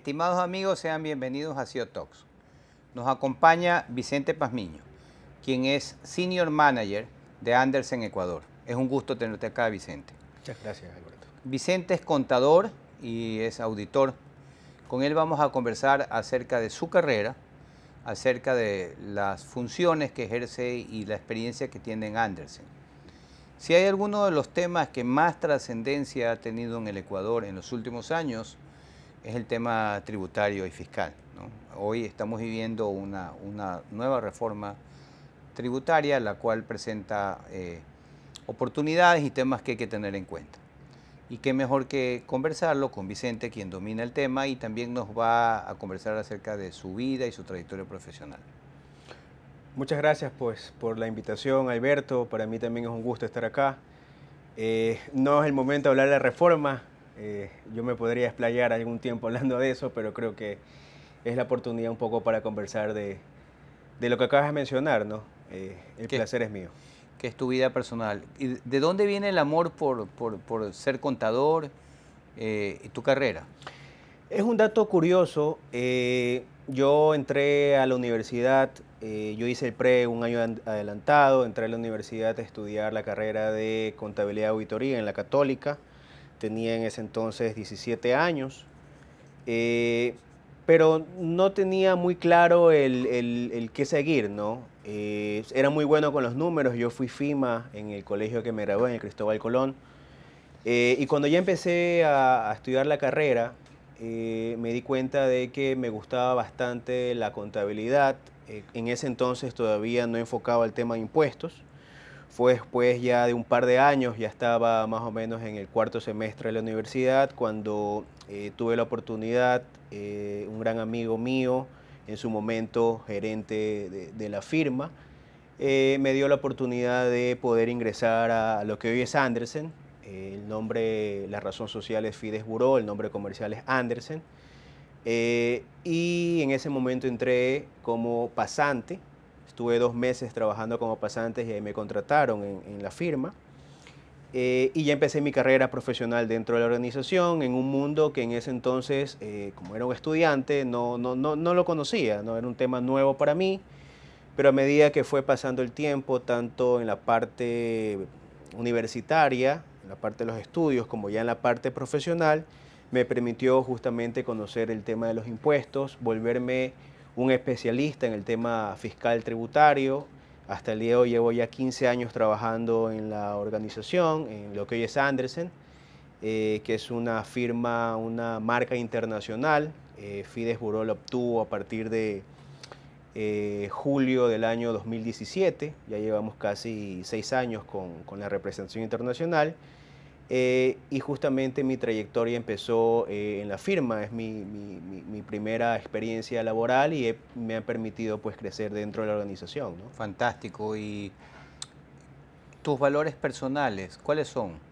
Estimados amigos, sean bienvenidos a Ciotox. Talks. Nos acompaña Vicente Pasmiño, quien es Senior Manager de Andersen Ecuador. Es un gusto tenerte acá, Vicente. Muchas gracias, Alberto. Vicente es contador y es auditor. Con él vamos a conversar acerca de su carrera, acerca de las funciones que ejerce y la experiencia que tiene en Andersen. Si hay alguno de los temas que más trascendencia ha tenido en el Ecuador en los últimos años, es el tema tributario y fiscal. Hoy estamos viviendo una, una, nueva reforma tributaria, la cual presenta eh, oportunidades y temas que hay que tener en cuenta. Y qué mejor que conversarlo con Vicente, quien domina el tema y también nos va a conversar acerca de su vida y su trayectoria profesional. Muchas gracias pues, por la invitación, Alberto. Para mí también es un gusto estar acá. Eh, no es el momento de hablar de reforma, eh, yo me podría explayar algún tiempo hablando de eso, pero creo que es la oportunidad un poco para conversar de, lo que acabas de mencionar, ¿no? Eh, el placer es mío. Que es tu vida personal. ¿Y ¿De dónde viene el amor por, ser contador eh, y tu carrera? Es un dato curioso. yo entré a la universidad, yo hice el pre un año adelantado, entré a la universidad a estudiar la carrera de contabilidad y auditoría en la católica tenía en ese entonces 17 años, eh, pero no tenía muy claro el, el, qué seguir, ¿no? Eh, era muy bueno con los números, yo fui FIMA en el colegio que me gradué, en el Cristóbal Colón, eh, y cuando ya empecé a estudiar la carrera, me di cuenta de que me gustaba bastante la contabilidad, en ese entonces todavía no enfocaba el tema de impuestos, fue después ya de un par de años, ya estaba más o menos en el cuarto semestre de la universidad, cuando eh, tuve la oportunidad, eh, un gran amigo mío, en su momento gerente de, la firma, eh, me dio la oportunidad de poder ingresar a, lo que hoy es Andersen. el nombre, la razón social es Fides Buró, el nombre comercial es Andersen. y en ese momento entré como pasante Estuve dos meses trabajando como pasante y ahí me contrataron en, la firma. Eh, y ya empecé mi carrera profesional dentro de la organización, en un mundo que en ese entonces, eh, como era un estudiante, no, no, no, no lo conocía, no era un tema nuevo para mí, pero a medida que fue pasando el tiempo, tanto en la parte universitaria, en la parte de los estudios, como ya en la parte profesional, me permitió justamente conocer el tema de los impuestos, volverme un especialista en el tema fiscal tributario. Hasta el día de hoy llevo ya 15 años trabajando en la organización, en lo que hoy es Andersen, eh, que es una firma, una marca internacional. Eh, Fides la obtuvo a partir de eh, julio del año 2017. Ya llevamos casi seis años con la representación internacional. Eh, y justamente mi trayectoria empezó eh, en la firma, es mi, primera experiencia laboral y eh, me ha permitido pues crecer dentro de la organización. Fantástico. ¿Y tus valores personales, cuáles son?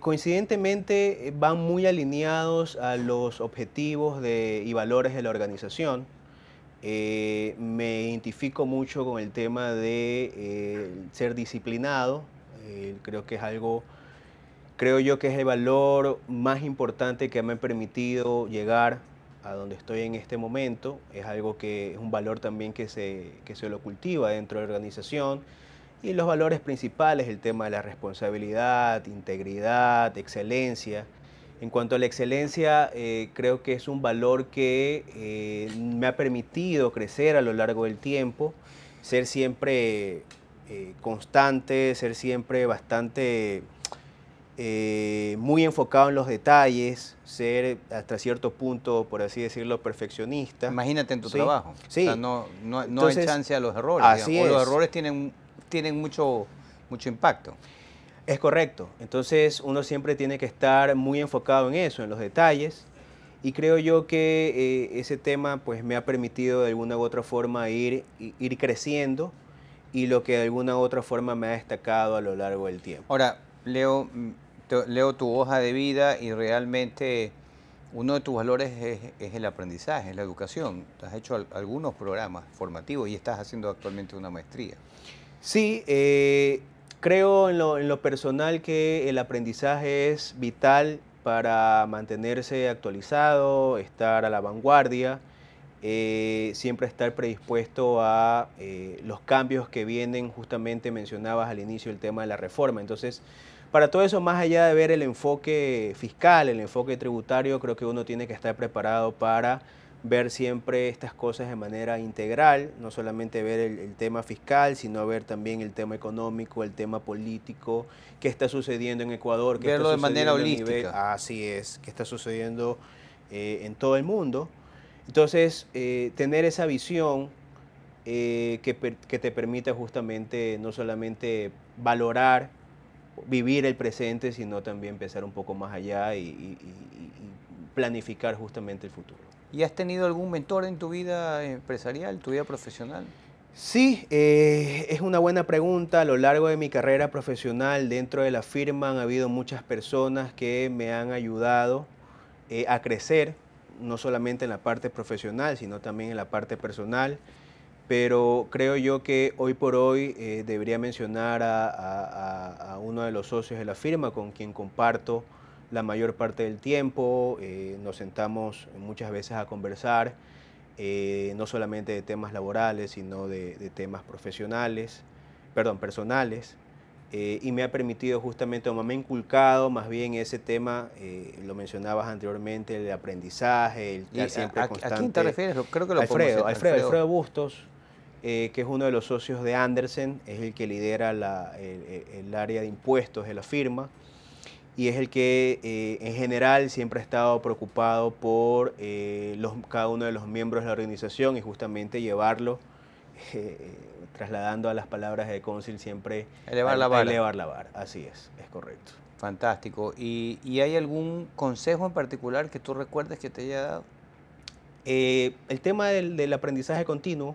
coincidentemente van muy alineados a los objetivos y valores de la organización. me identifico mucho con el tema de ser disciplinado, eh, creo que es algo, creo yo que es el valor más importante que me ha permitido llegar a donde estoy en este momento. Es algo que es un valor también que se, se lo cultiva dentro de la organización. Y los valores principales, el tema de la responsabilidad, integridad, excelencia. En cuanto a la excelencia, eh, creo que es un valor que eh, me ha permitido crecer a lo largo del tiempo, ser siempre eh, constante, ser siempre bastante eh, muy enfocado en los detalles, ser hasta cierto punto, por así decirlo, perfeccionista. Imagínate en tu trabajo. Sí. O sea, no, no, hay chance a los errores. Así es. los errores tienen, tienen mucho, mucho impacto. Es correcto. Entonces uno siempre tiene que estar muy enfocado en eso, en los detalles. Y creo yo que eh, ese tema pues me ha permitido de alguna u otra forma ir, ir creciendo y lo que de alguna u otra forma me ha destacado a lo largo del tiempo. Ahora, leo, tu hoja de vida y realmente uno de tus valores es, el aprendizaje, la educación. Has hecho algunos programas formativos y estás haciendo actualmente una maestría. Sí, eh, creo en lo, personal que el aprendizaje es vital para mantenerse actualizado, estar a la vanguardia eh, siempre estar predispuesto a eh, los cambios que vienen, justamente mencionabas al inicio el tema de la reforma. Entonces, para todo eso, más allá de ver el enfoque fiscal, el enfoque tributario, creo que uno tiene que estar preparado para ver siempre estas cosas de manera integral, no solamente ver el, tema fiscal, sino ver también el tema económico, el tema político, qué está sucediendo en Ecuador, qué verlo de manera holística. así es, qué está sucediendo eh, en todo el mundo. Entonces, eh, tener esa visión eh, que, te permita justamente no solamente valorar, vivir el presente, sino también pensar un poco más allá y, planificar justamente el futuro. ¿Y has tenido algún mentor en tu vida empresarial, tu vida profesional? Sí, eh, es una buena pregunta. A lo largo de mi carrera profesional dentro de la firma han habido muchas personas que me han ayudado a crecer, no solamente en la parte profesional, sino también en la parte personal. Pero creo yo que hoy por hoy eh, debería mencionar a, uno de los socios de la firma con quien comparto la mayor parte del tiempo. Eh, nos sentamos muchas veces a conversar, eh, no solamente de temas laborales, sino de, de temas profesionales, perdón, personales. Eh, y me ha permitido justamente, o me ha inculcado más bien ese tema, eh, lo mencionabas anteriormente, el aprendizaje, el siempre constante. ¿A quién te refieres? Creo que lo Alfredo, Alfredo, Bustos, eh, que es uno de los socios de Andersen, es el que lidera el, área de impuestos de la firma y es el que en general siempre ha estado preocupado por los, cada uno de los miembros de la organización y justamente llevarlo trasladando a las palabras de Council siempre elevar la vara. Elevar la así es, es correcto. Fantástico. ¿Y, hay algún consejo en particular que tú recuerdes que te haya dado? Eh, el tema del, aprendizaje continuo,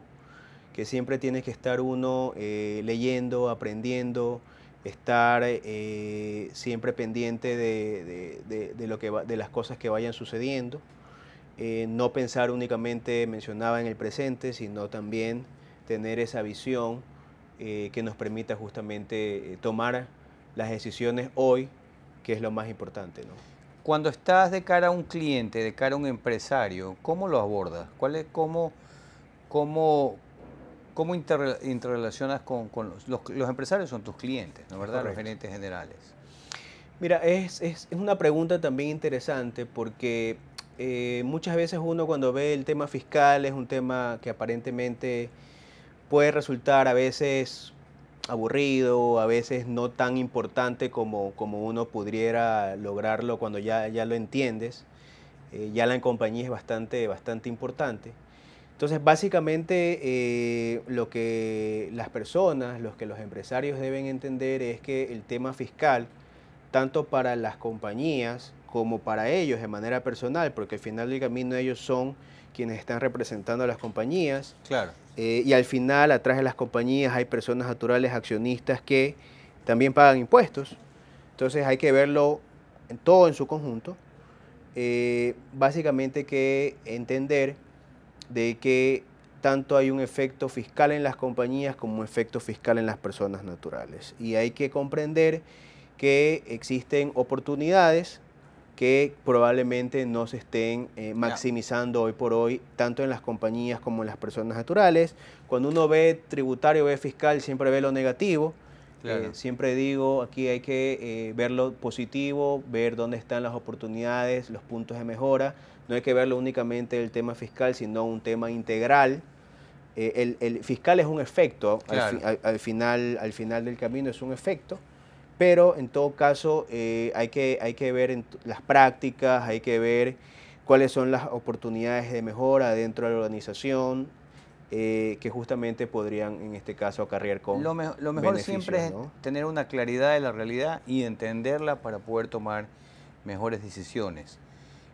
que siempre tienes que estar uno eh, leyendo, aprendiendo, estar eh, siempre pendiente de, lo que de las cosas que vayan sucediendo, no pensar únicamente, mencionaba en el presente, sino también tener esa visión eh, que nos permita justamente eh, tomar las decisiones hoy, que es lo más importante. Cuando estás de cara a un cliente, de cara a un empresario, ¿cómo lo abordas? cómo, cómo, cómo interrelacionas con, los, empresarios? Son tus clientes, ¿no verdad? Los gerentes generales. Mira, es, una pregunta también interesante porque eh, muchas veces uno cuando ve el tema fiscal es un tema que aparentemente puede resultar a veces aburrido, a veces no tan importante como, como uno pudiera lograrlo cuando ya, ya lo entiendes. Eh, ya la compañía es bastante, bastante importante. Entonces, básicamente eh, lo que las personas, los que los empresarios deben entender es que el tema fiscal, tanto para las compañías como para ellos de manera personal, porque al final del camino ellos son quienes están representando a las compañías. Claro. Eh, y al final, atrás de las compañías hay personas naturales, accionistas que también pagan impuestos. Entonces hay que verlo todo en su conjunto. básicamente eh, básicamente que entender de que tanto hay un efecto fiscal en las compañías como un efecto fiscal en las personas naturales. Y hay que comprender que existen oportunidades que probablemente no se estén eh, maximizando hoy por hoy, tanto en las compañías como en las personas naturales. Cuando uno ve tributario, ve fiscal, siempre ve lo negativo. Eh, siempre digo, aquí hay que eh, ver lo positivo, ver dónde están las oportunidades, los puntos de mejora. No hay que verlo únicamente el tema fiscal, sino un tema integral. el, fiscal es un efecto, al, final, al final del camino es un efecto pero en todo caso eh, hay, que, hay que ver las prácticas, hay que ver cuáles son las oportunidades de mejora dentro de la organización eh, que justamente podrían en este caso acarrear con Lo, mejor siempre es tener una claridad de la realidad y entenderla para poder tomar mejores decisiones.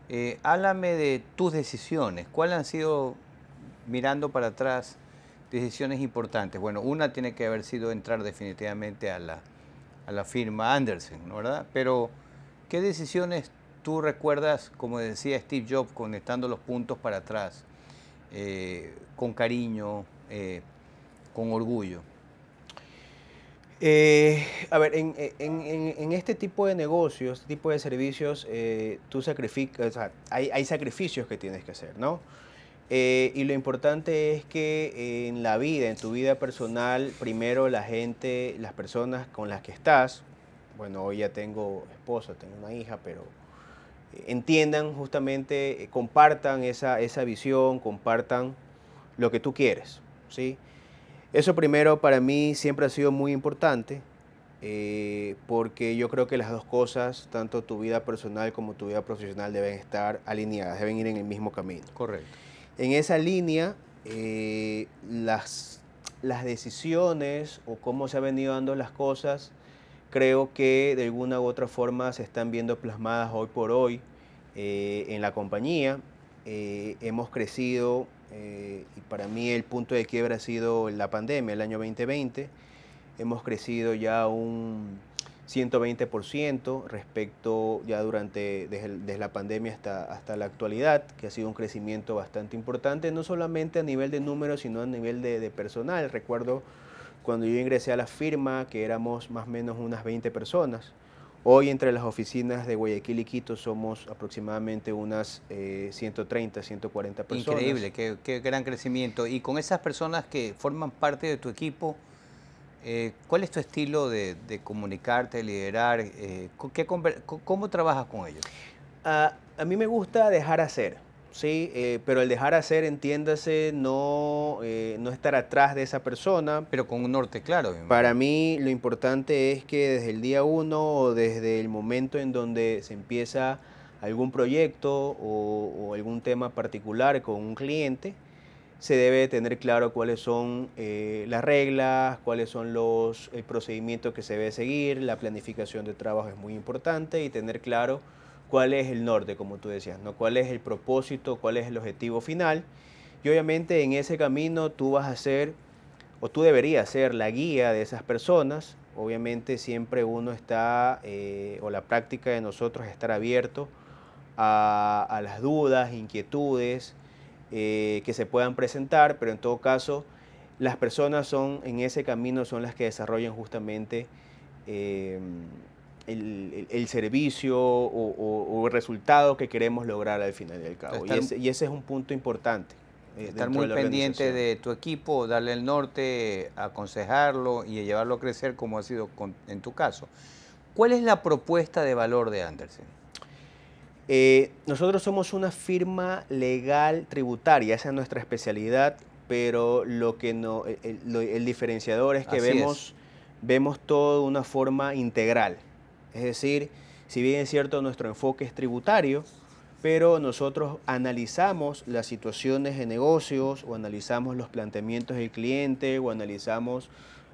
Eh, háblame de tus decisiones, ¿cuáles han sido, mirando para atrás, decisiones importantes? Bueno, una tiene que haber sido entrar definitivamente a la la firma Andersen, ¿verdad? Pero, ¿qué decisiones tú recuerdas, como decía Steve Jobs, conectando los puntos para atrás, eh, con cariño, eh, con orgullo? Eh, a ver, en, este tipo de negocios, este tipo de servicios, tú sacrificas, hay, sacrificios que tienes que hacer, ¿no? Eh, y lo importante es que en la vida, en tu vida personal, primero la gente, las personas con las que estás, bueno, hoy ya tengo esposa, tengo una hija, pero eh, entiendan justamente, eh, compartan esa, esa visión, compartan lo que tú quieres, ¿sí? Eso primero para mí siempre ha sido muy importante, porque yo creo que las dos cosas, tanto tu vida personal como tu vida profesional, deben estar alineadas, deben ir en el mismo camino. Correcto. En esa línea, eh, las, decisiones o cómo se han venido dando las cosas, creo que de alguna u otra forma se están viendo plasmadas hoy por hoy eh, en la compañía. Eh, hemos crecido y para mí el punto de quiebra ha sido la pandemia, el año 2020. Hemos crecido ya un 120% respecto ya durante, desde, la pandemia hasta, hasta la actualidad, que ha sido un crecimiento bastante importante, no solamente a nivel de números, sino a nivel de, personal. Recuerdo cuando yo ingresé a la firma que éramos más o menos unas 20 personas. Hoy entre las oficinas de Guayaquil y Quito somos aproximadamente unas 130, eh, 140 personas. Increíble, qué, qué gran crecimiento. Y con esas personas que forman parte de tu equipo, eh, ¿cuál es tu estilo de, comunicarte, liderar? Eh, ¿Cómo trabajas con ellos? Ah, a mí me gusta dejar hacer, ¿sí? Eh, pero el dejar hacer, entiéndase, eh, no, estar atrás de esa persona. Pero con un norte claro. Para mí lo importante es que desde el día uno o desde el momento en donde se empieza algún proyecto o algún tema particular con un cliente, se debe tener claro cuáles son eh, las reglas, cuáles son los procedimientos que se debe seguir, la planificación de trabajo es muy importante y tener claro cuál es el norte, como tú decías, ¿no? cuál es el propósito, cuál es el objetivo final. Y obviamente en ese camino tú vas a ser, o tú deberías ser la guía de esas personas. Obviamente siempre uno está, eh, o la práctica de nosotros es estar abierto a, a las dudas, inquietudes, eh, que se puedan presentar, pero en todo caso las personas son en ese camino son las que desarrollan justamente eh, el, servicio o, el resultado que queremos lograr al final del cabo. y, ese, es un punto importante. Eh, estar muy pendiente de tu equipo, darle el norte, aconsejarlo y llevarlo a crecer como ha sido en tu caso. ¿Cuál es la propuesta de valor de Andersen? Eh, nosotros somos una firma legal tributaria, esa es nuestra especialidad, pero lo que el, diferenciador es que vemos, vemos todo de una forma integral. Es decir, si bien es cierto nuestro enfoque es tributario, pero nosotros analizamos las situaciones de negocios o analizamos los planteamientos del cliente o analizamos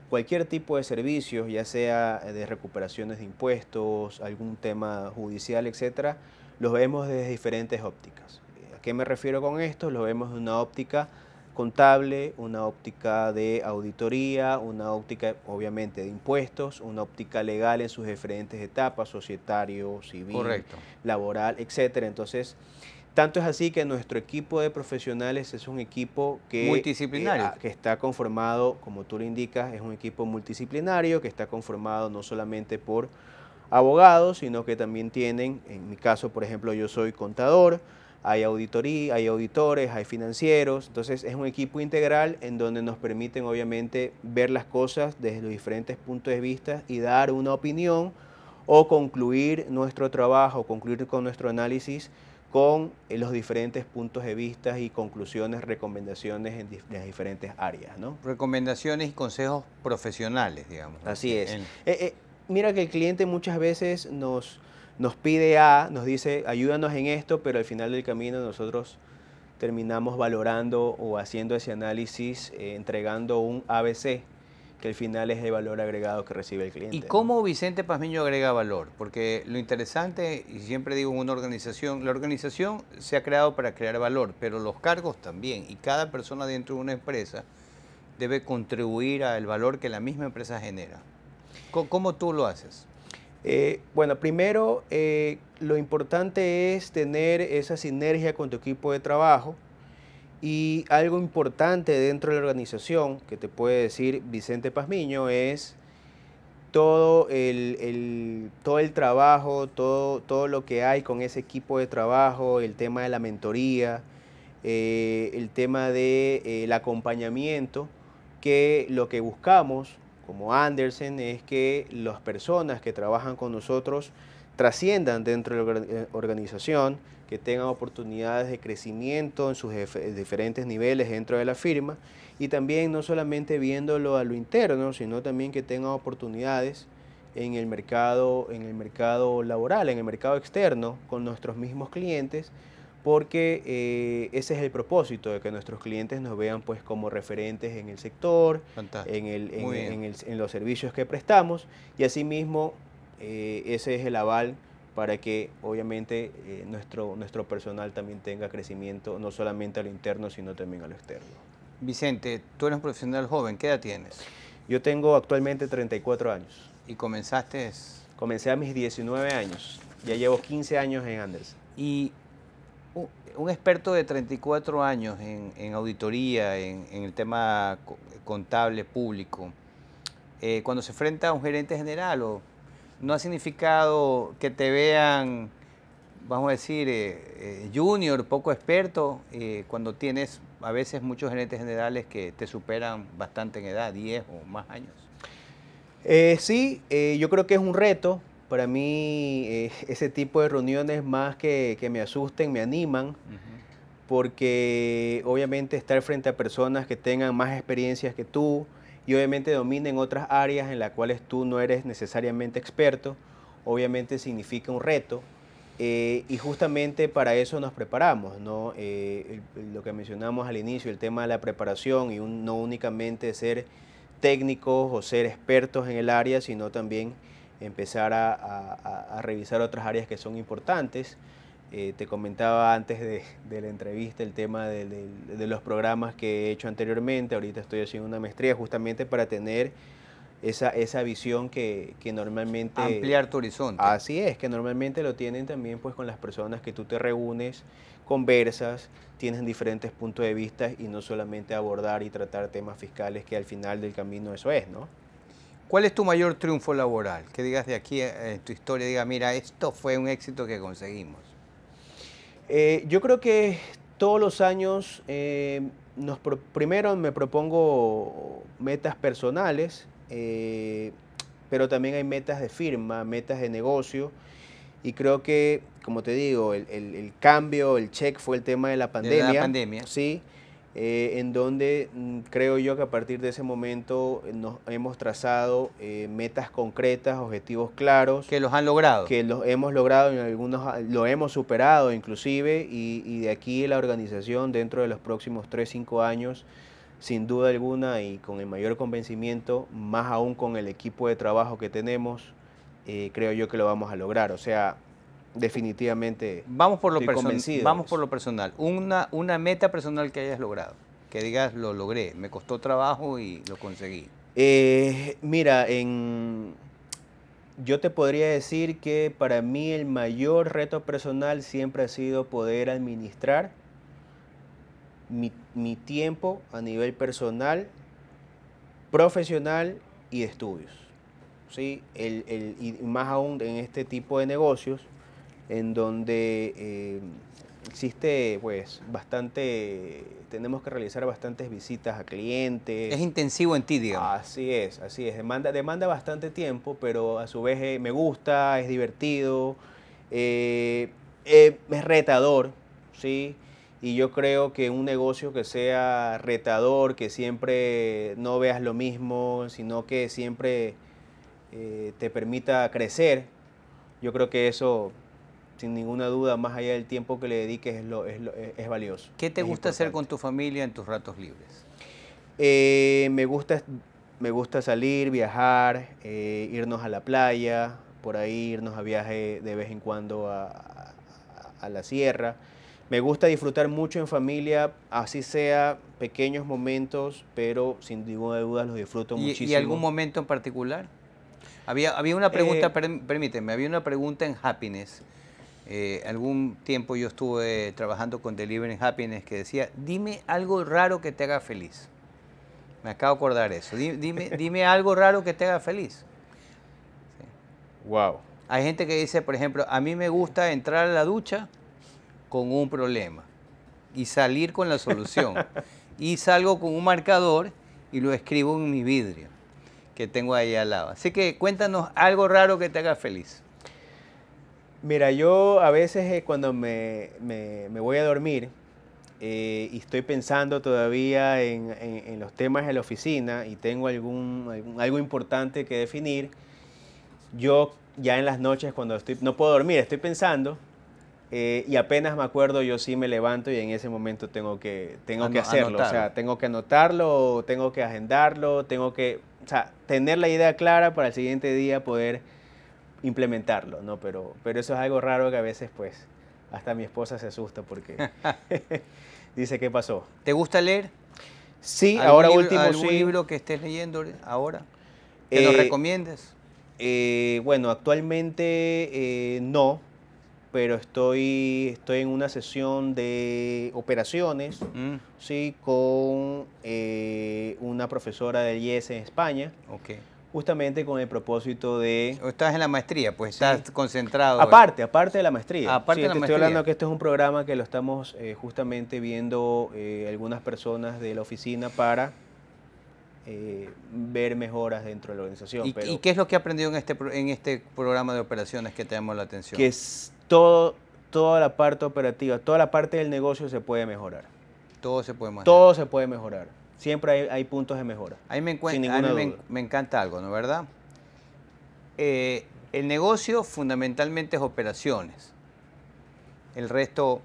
cualquier tipo de servicios, ya sea de recuperaciones de impuestos, algún tema judicial, etcétera, los vemos desde diferentes ópticas. ¿A qué me refiero con esto? Lo vemos de una óptica contable, una óptica de auditoría, una óptica obviamente de impuestos, una óptica legal en sus diferentes etapas, societario, civil, laboral, etcétera. Entonces, tanto es así que nuestro equipo de profesionales es un equipo que, eh, multidisciplinario. Ah, que está conformado, como tú lo indicas, es un equipo multidisciplinario que está conformado no solamente por abogados, sino que también tienen, en mi caso, por ejemplo, yo soy contador, hay auditoría, hay auditores, hay financieros, entonces es un equipo integral en donde nos permiten obviamente ver las cosas desde los diferentes puntos de vista y dar una opinión o concluir nuestro trabajo, concluir con nuestro análisis con eh, los diferentes puntos de vista y conclusiones, recomendaciones en las diferentes áreas. ¿no? Recomendaciones y consejos profesionales, digamos. Así es. Eh, eh, mira que el cliente muchas veces nos, nos pide A, nos dice, ayúdanos en esto, pero al final del camino nosotros terminamos valorando o haciendo ese análisis, eh, entregando un ABC, que al final es el valor agregado que recibe el cliente. ¿Y cómo Vicente Pazmiño agrega valor? Porque lo interesante, y siempre digo en una organización, la organización se ha creado para crear valor, pero los cargos también, y cada persona dentro de una empresa debe contribuir al valor que la misma empresa genera. ¿Cómo tú lo haces? Eh, bueno, primero eh, lo importante es tener esa sinergia con tu equipo de trabajo y algo importante dentro de la organización que te puede decir Vicente Pazmiño es todo el, todo el trabajo, todo, lo que hay con ese equipo de trabajo, el tema de la mentoría, eh, el tema del de, el acompañamiento, que lo que buscamos como Andersen es que las personas que trabajan con nosotros trasciendan dentro de la eh, organización, que tengan oportunidades de crecimiento en sus diferentes niveles dentro de la firma y también no solamente viéndolo a lo interno, sino también que tengan oportunidades en el mercado, en el mercado laboral, en el mercado externo, con nuestros mismos clientes porque eh, ese es el propósito, de que nuestros clientes nos vean pues como referentes en el sector, en, los servicios que prestamos y asimismo eh, ese es el aval para que obviamente eh, nuestro, nuestro personal también tenga crecimiento, no solamente a lo interno, sino también a lo externo. Vicente, tú eres un profesional joven, ¿qué edad tienes? Yo tengo actualmente 34 años. ¿Y comenzaste? Comencé a mis 19 años, ya llevo 15 años en Anderson. ¿Y un, experto de 34 años en, auditoría, en, el tema contable público, eh, cuando se enfrenta a un gerente general, ¿no ha significado que te vean, vamos a decir, eh, eh, junior, poco experto, cuando tienes a veces muchos gerentes generales que te superan bastante en edad, 10 o más años? sí, yo creo que es un reto, para mí eh, ese tipo de reuniones más que, me asusten, me animan, porque obviamente estar frente a personas que tengan más experiencias que tú y obviamente dominen otras áreas en las cuales tú no eres necesariamente experto, obviamente significa un reto. Eh, y justamente para eso nos preparamos, ¿no? Eh, lo que mencionamos al inicio, el tema de la preparación y no únicamente ser técnicos o ser expertos en el área, sino también empezar a, revisar otras áreas que son importantes. Eh, te comentaba antes de, la entrevista el tema de, los programas que he hecho anteriormente. Ahorita estoy haciendo una maestría justamente para tener esa, visión que, normalmente... Ampliar tu horizonte. Así es, que normalmente lo tienen también pues con las personas que tú te reúnes, conversas, tienes diferentes puntos de vista y no solamente abordar y tratar temas fiscales que al final del camino eso es, ¿no? ¿Cuál es tu mayor triunfo laboral? Que digas de aquí eh, en tu historia, diga, mira, esto fue un éxito que conseguimos. Eh, yo creo que todos los años, eh, nos primero me propongo metas personales, pero también hay metas de firma, metas de negocio. Y creo que, como te digo, el, el cambio, el check fue el tema de la pandemia. De la pandemia. Sí eh, en donde mm, creo yo que a partir de ese momento eh, nos hemos trazado eh, metas concretas, objetivos claros. Que los han logrado. Que los hemos logrado, en algunos ah, lo hemos superado inclusive, y, de aquí la organización dentro de los próximos 3-5 años, sin duda alguna y con el mayor convencimiento, más aún con el equipo de trabajo que tenemos, creo yo que lo vamos a lograr. O sea, Definitivamente. Vamos por lo, personal. vamos por lo personal. Una, una meta personal que hayas logrado. Que digas, lo logré, me costó trabajo y lo conseguí. Eh, mira, en, yo te podría decir que para mí el mayor reto personal siempre ha sido poder administrar mi, tiempo a nivel personal, profesional y estudios. ¿sí? El, y más aún en este tipo de negocios, en donde eh, existe pues bastante, tenemos que realizar bastantes visitas a clientes. Es intensivo en ti, digamos. Así es, así es, demanda, demanda bastante tiempo, pero a su vez eh, me gusta, es divertido, eh, es retador, ¿sí? Y yo creo que un negocio que sea retador, que siempre no veas lo mismo, sino que siempre te permita crecer, yo creo que eso sin ninguna duda, más allá del tiempo que le dediques, es, lo, es, valioso. ¿Qué te gusta hacer con tu familia en tus ratos libres? Eh, me, gusta, me gusta salir, viajar, eh, irnos a la playa, por ahí irnos a viaje de vez en cuando a, la sierra. Me gusta disfrutar mucho en familia, así sea pequeños momentos, pero sin ninguna duda los disfruto muchísimo. ¿Y algún momento en particular? Había, había una pregunta, eh, permíteme, había una pregunta en Happiness eh, algún tiempo yo estuve trabajando con Delivering Happiness que decía, dime algo raro que te haga feliz. Me acabo de acordar eso. Dime, dime algo raro que te haga feliz. Wow. Hay gente que dice, por ejemplo, a mí me gusta entrar a la ducha con un problema y salir con la solución. y salgo con un marcador y lo escribo en mi vidrio que tengo ahí al lado. Así que cuéntanos algo raro que te haga feliz. Mira, yo a veces eh, cuando me, me, voy a dormir eh, y estoy pensando todavía en, en, los temas de la oficina y tengo algún, algo importante que definir, yo ya en las noches cuando estoy, no puedo dormir, estoy pensando eh, y apenas me acuerdo yo sí me levanto y en ese momento tengo que, tengo que hacerlo, o sea, tengo que anotarlo, tengo que agendarlo, tengo que, o sea, tener la idea clara para el siguiente día poder implementarlo, ¿no? Pero, pero eso es algo raro que a veces, pues, hasta mi esposa se asusta porque dice, ¿qué pasó? ¿Te gusta leer? Sí, ahora último ¿algún libro que estés leyendo ahora? ¿Que lo eh, recomiendes? Eh, bueno, actualmente eh, no, pero estoy, estoy en una sesión de operaciones mm. ¿sí? con una profesora del IES en España. ok justamente con el propósito de... O estás en la maestría, pues estás concentrado. Aparte, aparte de la maestría. Aparte de la te Estoy hablando que este es un programa que lo estamos eh, justamente viendo eh, algunas personas de la oficina para eh, ver mejoras dentro de la organización. ¿Y, qué es lo que ha aprendido en este, en este programa de operaciones que tenemos la atención? Que es todo, toda la parte operativa, toda la parte del negocio se puede mejorar. Todo se puede mejorar. Todo se puede mejorar siempre hay, puntos de mejora. Ahí me, me, encanta algo, ¿no verdad? Eh, el negocio fundamentalmente es operaciones. El resto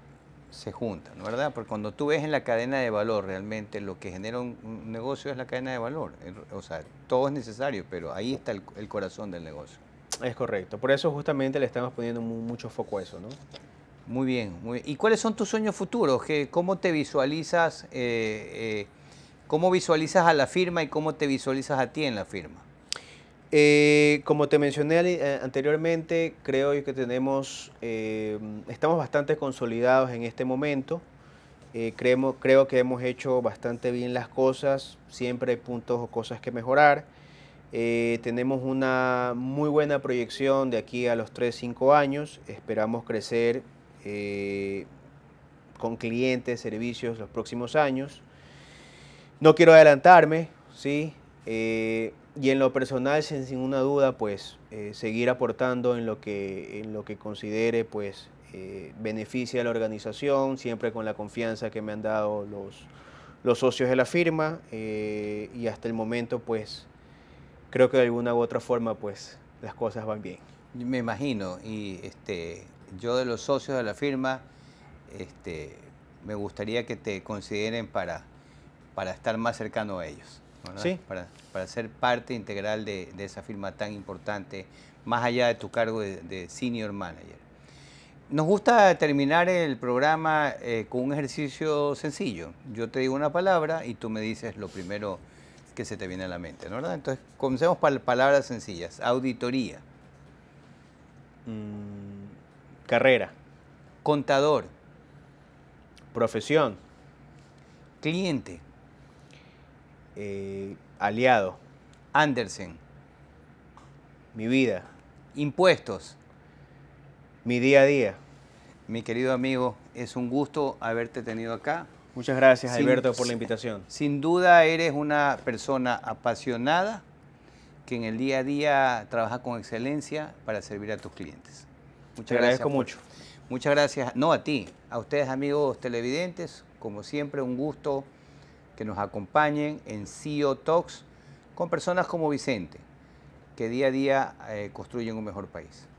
se junta, ¿no verdad? Porque cuando tú ves en la cadena de valor realmente lo que genera un, negocio es la cadena de valor. O sea, todo es necesario, pero ahí está el, corazón del negocio. Es correcto. Por eso justamente le estamos poniendo mucho foco a eso, ¿no? Muy bien, ¿Y cuáles son tus sueños futuros? ¿Cómo te visualizas? Eh, eh, ¿Cómo visualizas a la firma y cómo te visualizas a ti en la firma? Eh, como te mencioné eh, anteriormente, creo que tenemos, eh, estamos bastante consolidados en este momento. creemos, creo que hemos hecho bastante bien las cosas, siempre hay puntos o cosas que mejorar. tenemos una muy buena proyección de aquí a los 3-5 años, esperamos crecer con clientes, servicios los próximos años. No quiero adelantarme, ¿sí? Eh, y en lo personal, sin ninguna duda, pues eh, seguir aportando en lo que, en lo que considere, pues eh, beneficia a la organización, siempre con la confianza que me han dado los, los socios de la firma y hasta el momento pues creo que de alguna u otra forma pues las cosas van bien. Me imagino y este, yo de los socios de la firma este, me gustaría que te consideren para para estar más cercano a ellos, sí. para, ser parte integral de, esa firma tan importante, más allá de tu cargo de, senior manager. Nos gusta terminar el programa eh, con un ejercicio sencillo. Yo te digo una palabra y tú me dices lo primero que se te viene a la mente, ¿no? ¿verdad? Entonces, comencemos por palabras sencillas. Auditoría. Mm, carrera. Contador. Profesión. Cliente. Eh, aliado, Andersen, Mi Vida, Impuestos, Mi Día a Día. Mi querido amigo, es un gusto haberte tenido acá. Muchas gracias, Alberto, por la invitación. Sin duda eres una persona apasionada que en el día a día trabaja con excelencia para servir a tus clientes. Muchas Te agradezco gracias, mucho. Muchas gracias, no a ti, a ustedes amigos televidentes, como siempre un gusto que nos acompañen en CEO Talks con personas como Vicente, que día a día eh, construyen un mejor país.